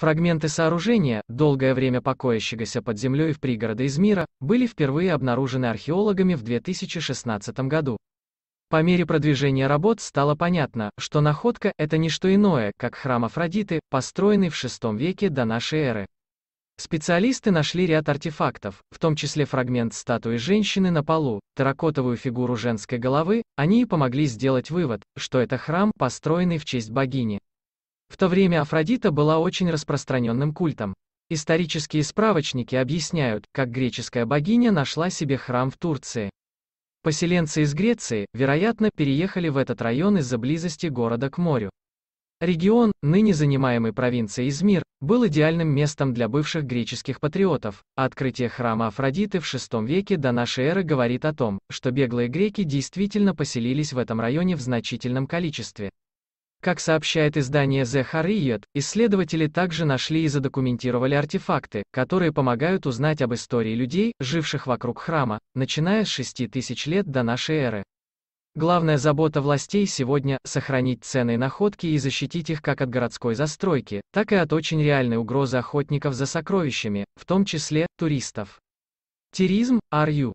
Фрагменты сооружения, долгое время покоящегося под землей в пригороде Измира, были впервые обнаружены археологами в 2016 году. По мере продвижения работ стало понятно, что находка – это не что иное, как храм Афродиты, построенный в VI веке до нашей эры. Специалисты нашли ряд артефактов, в том числе фрагмент статуи женщины на полу, терракотовую фигуру женской головы, они и помогли сделать вывод, что это храм, построенный в честь богини. В то время Афродита была очень распространенным культом. Исторические справочники объясняют, как греческая богиня нашла себе храм в Турции. Поселенцы из Греции, вероятно, переехали в этот район из-за близости города к морю. Регион, ныне занимаемый провинцией Измир, был идеальным местом для бывших греческих патриотов, а открытие храма Афродиты в VI веке до нашей эры говорит о том, что беглые греки действительно поселились в этом районе в значительном количестве. Как сообщает издание The Harriet, исследователи также нашли и задокументировали артефакты, которые помогают узнать об истории людей, живших вокруг храма, начиная с 6000 лет до нашей эры. Главная забота властей сегодня – сохранить ценные находки и защитить их как от городской застройки, так и от очень реальной угрозы охотников за сокровищами, в том числе, туристов. Теризм, Арью.